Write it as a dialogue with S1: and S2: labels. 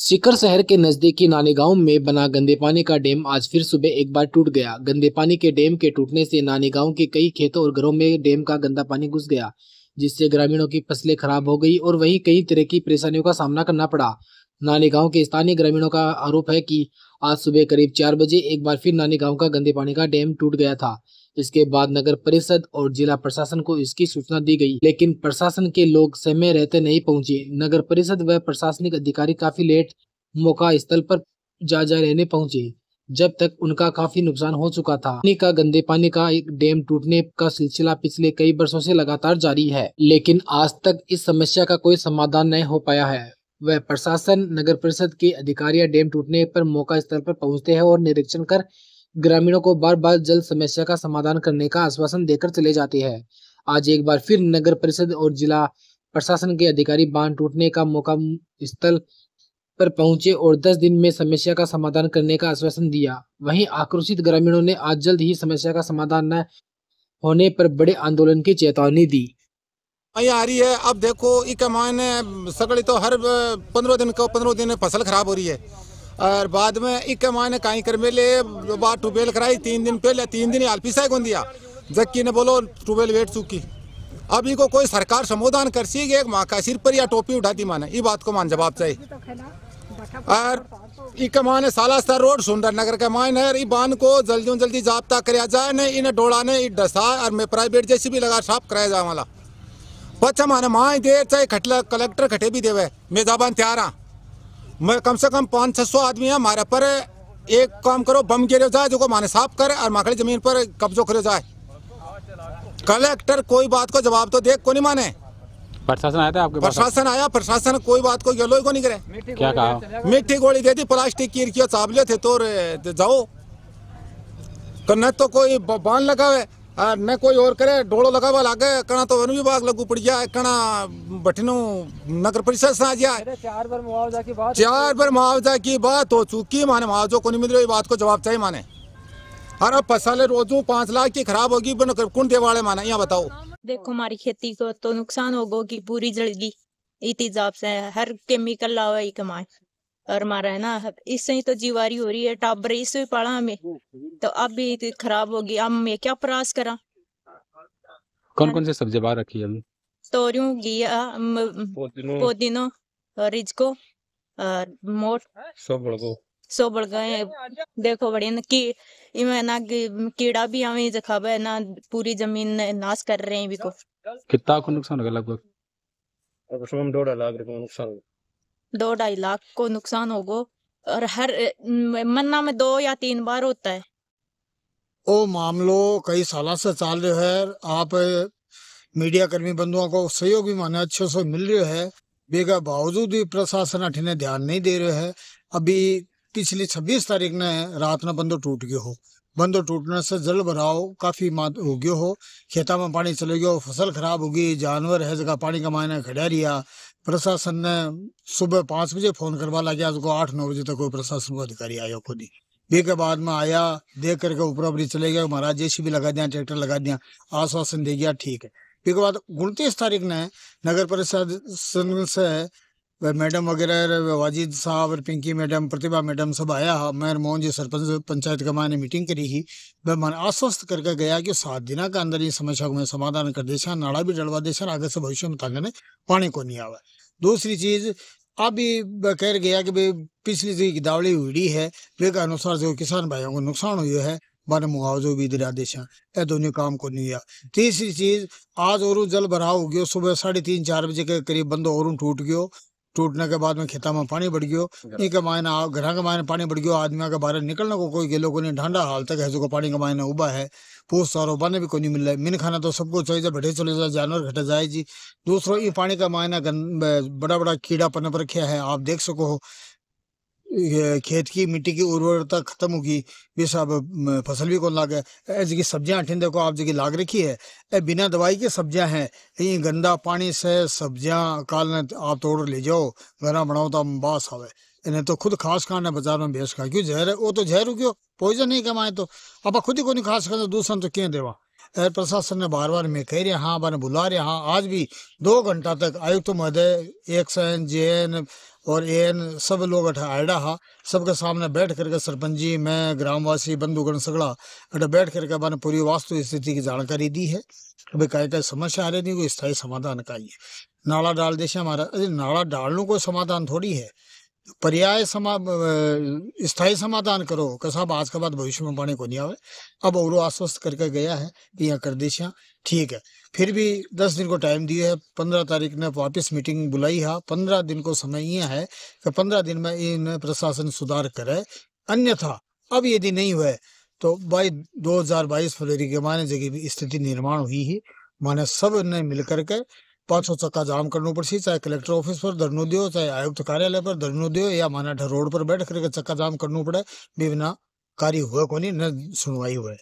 S1: seeker शहर के नजदीकी नानी गांव में बना गंदे पानी का डैम आज फिर सुबह एक बार टूट गया गंदे पानी के डैम के टूटने से नानी गांव के कई खेतों और घरों में डैम का गंदा पानी घुस गया जिससे ग्रामीणों की फसलें खराब हो गई और वहीं कई तरह की परेशानियों का सामना करना पड़ा नानी गांव के स्थानीय ग्रामीणों का आरोप है कि आज सुबह करीब चार बजे एक बार फिर नानी गांव का गंदे पानी का डैम टूट गया था इसके बाद नगर परिषद और जिला प्रशासन को इसकी सूचना दी गई लेकिन प्रशासन के लोग समय रहते नहीं पहुंचे नगर परिषद व प्रशासनिक अधिकारी काफी लेट मौका स्थल पर जा जा रहने पहुंचे जब तक उनका काफी नुकसान हो चुका था पानी का गंदे पानी का एक डैम टूटने का सिलसिला पिछले कई वर्षों से लगातार जारी है लेकिन आज तक इस समस्या का कोई समाधान नहीं हो पाया है वह प्रशासन नगर परिषद के अधिकारियां डैम टूटने पर मौका स्थल पर पहुंचते हैं और निरीक्षण कर ग्रामीणों को बार बार जल समस्या का समाधान करने का आश्वासन देकर चले जाते हैं आज एक बार फिर नगर परिषद और जिला प्रशासन के अधिकारी बांध टूटने का मौका स्थल पर पहुंचे और 10 दिन में समस्या का समाधान करने का आश्वासन दिया वहीं आक्रोशित ग्रामीणों ने आज जल्द ही समस्या का समाधान न होने पर बड़े आंदोलन की चेतावनी दी
S2: आ रही है अब देखो इकमान सकड़ी तो हर पंद्रह दिन को पंद्रह दिन फसल खराब हो रही है और बाद में एक मायने कहीं कर मेले बात ट्यूबवेल कराई तीन दिन पहले तीन दिन आलपी साहब को दिया जबकि ने बोलो ट्यूबवेल वेट चुकी अभी को कोई सरकार संबोधन कर सी एक माँ का सिर पर या टोपी उठाती माने ये बात को मान जवाब चाहिए और इक माने सालासर रोड सुंदर नगर का मान ये बांध को जल्दी जल्दी जाप्ता कराया जाए ने इन्हें डोड़ा ने इन डसा और मैं प्राइवेट जैसी भी लगा साफ कराया जाए वाला पच्छा माने माँ देर चाहे खटला कलेक्टर खटे भी देवे मैं जाबान तैयार हाँ मैं कम से कम पाँच छः सौ आदमी है हमारे पर एक काम करो बम गिरे जाए जो माने साफ करे और माकड़ी जमीन पर कब्जो करे जाए कलेक्टर कोई बात को जवाब तो देख को नहीं माने प्रशासन आया था आपके प्रशासन आया प्रशासन कोई बात को गलो को नहीं करे क्या कहा मिट्टी गोली दे दी प्लास्टिक की चाबले थे तो जाओ न तो कोई बांध लगा हुआ न कोई और करे डोड़ो लगावा लागे कणा तो वन विभाग लगू पड़ जाए कणा बठिनो नगर परिषद से आ जाए
S1: चार बार मुआवजा की बात
S2: चार बार मुआवजा की बात हो चुकी माने मुआवजा को नहीं मिल रही बात को जवाब चाहिए माने अरे फसल रोजू पांच लाख की खराब होगी कौन वाले माने यहाँ बताओ
S3: देखो हमारी खेती को तो नुकसान होगा की पूरी जड़गी इतनी से हर केमिकल लावा ही कमाए और मारा है ना इससे ही तो जीवारी हो रही है टाबर इससे पड़ा हमें तो अब भी तो खराब होगी अब मैं क्या प्रयास करा
S2: कौन कौन से सब्जी बार रखी
S3: है तोरियों घिया पुदीनो रिजको और मोट सब बड़को सब बढ़ गए देखो बड़े ना की इमें ना कीड़ा भी हमें जखाब है ना पूरी जमीन नाश कर रहे हैं भी को
S1: कितना को नुकसान होगा लगभग कम डेढ़ लाख रुपए नुकसान
S3: दो ढाई लाख को नुकसान होगो और हर मन्ना में दो या तीन बार होता है
S4: ओ मामलो कई साल से चल रहे है आप मीडिया कर्मी बंधुओं को सहयोग भी माने अच्छे से मिल रहे है बेगा बावजूद भी प्रशासन अठीने ध्यान नहीं दे रहे है अभी पिछली छब्बीस तारीख ने रात न बंदो टूट गयो हो बंदो टूटने से जल भराव काफी मात हो गयो हो खेता में पानी चले गयो फसल खराब होगी जानवर है जगह पानी का मायने खड़ा रिया प्रशासन ने सुबह पांच बजे फ़ोन करवा लग गया उसको आठ नौ बजे तक कोई प्रशासन को अधिकारी आया खुद ही बी के बाद में आया देख करके ऊपर ऊपरी चले गया महाराज जैसी भी लगा दिया ट्रैक्टर लगा दिया आश्वासन दे गया ठीक है बी के बाद उनतीस तारीख ने नगर परिषद से वह मैडम वगैरह वाजिद साहब और पिंकी मैडम प्रतिभा मैडम सब आया मैं मोहन जी सरपंच पंचायत का मैंने मीटिंग करी ही वह मन आश्वस्त करके गया कि सात दिन के अंदर ये समस्या मैं समाधान कर देशा नाड़ा भी डलवा देशा आगे से भविष्य में ताकने पानी को नहीं आवा दूसरी चीज़ अभी कह गया कि भाई पिछली जो गिदावली उड़ी है वे के अनुसार जो किसान भाइयों को नुकसान हुआ है बारे मुआवजो भी दिला देशा ए दोनों काम को नहीं हुआ तीसरी चीज आज और जल भराव हो गया सुबह साढ़े तीन चार बजे के करीब बंदो और टूट गया टूटने के बाद में खेता में पानी बढ़ गयो नहीं के मायने घर के मायने पानी बढ़ गयो आदमी के बाहर निकलने को कोई गेलो को नहीं ढांडा हाल तक है जो पानी का मायने उबा है पोस्ट सारो बने भी को नहीं मिल रहा है मिन खाना तो सबको चाहिए जब भटे चले जाए जानवर घटे जाए जी दूसरों ये पानी का मायना बड़ा बड़ा कीड़ा पनप पर रखे है आप देख सको खेत की मिट्टी की उर्वरता खत्म होगी वे सब फसल भी कौन लाग है जी सब्जियां अठिन देखो आप जी लाग रखी है ए बिना दवाई के सब्जियां हैं ये गंदा पानी से सब्जियां काल ने आप तोड़ ले जाओ घरा बनाओ तो बास आवे इन्हें तो खुद खास खाना बाजार में बेच खा क्यों जहर वो तो जहर क्यों पॉइजन नहीं कमाए तो आप खुद ही को नहीं खास खाते दूसरा तो क्यों देवा एयर प्रशासन ने बार बार मैं कह रहा हाँ बार बुला रहे हाँ आज भी दो घंटा तक आयुक्त महोदय एक सैन जे और ये सब लोग अठा आयडा हा सबके सामने बैठ करके सरपंची मैं ग्रामवासी बंधुगण सगड़ा अठा बैठ करके मैंने पूरी वास्तु स्थिति की जानकारी दी है अभी काय काय समस्या आ रही थी कोई स्थायी समाधान का ही है नाला डाल देशे हमारा अरे नाला डालने कोई समाधान थोड़ी है पर्याय समा स्थायी समाधान करो कि साहब आज का बाद भविष्य में पानी को नहीं आवे अब और आश्वस्त करके गया है कि यहाँ कर देसिया ठीक है फिर भी दस दिन को टाइम दिए है पंद्रह तारीख ने वापस मीटिंग बुलाई है पंद्रह दिन को समय यह है कि पंद्रह दिन में इन प्रशासन सुधार करे अन्यथा अब यदि नहीं हुए तो भाई बाईस फरवरी के माने जगह भी स्थिति निर्माण हुई है माने सब ने मिलकर के सौ चक्का जाम करना पड़ सी चाहे कलेक्टर ऑफिस पर धरनो दियो चाहे आयुक्त कार्यालय पर धरनो दियो या माना रोड पर बैठ करके चक्का जाम करना पड़े बिना कार्य हुए नहीं न सुनवाई हुए